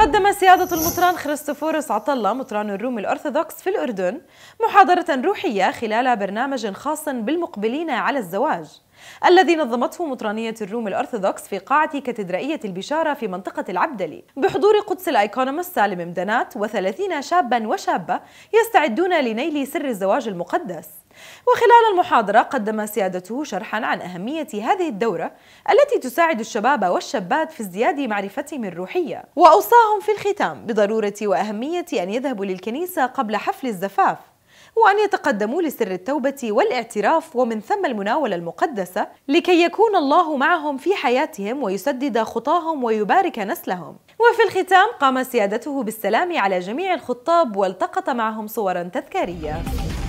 قدم سيادة المطران خريستوفورس عطلة مطران الروم الأرثوذكس في الأردن محاضرة روحية خلال برنامج خاص بالمقبلين على الزواج الذي نظمته مطرانية الروم الأرثوذكس في قاعة كاتدرائية البشارة في منطقة العبدلي بحضور قدس الأيكونوموس سالم مدنات وثلاثين شابا وشابة يستعدون لنيل سر الزواج المقدس وخلال المحاضرة قدم سيادته شرحا عن أهمية هذه الدورة التي تساعد الشباب والشابات في ازدياد معرفتهم الروحية وأوصاهم في الختام بضرورة وأهمية أن يذهبوا للكنيسة قبل حفل الزفاف وأن يتقدموا لسر التوبة والاعتراف ومن ثم المناولة المقدسة لكي يكون الله معهم في حياتهم ويسدد خطاهم ويبارك نسلهم وفي الختام قام سيادته بالسلام على جميع الخطاب والتقط معهم صورا تذكارية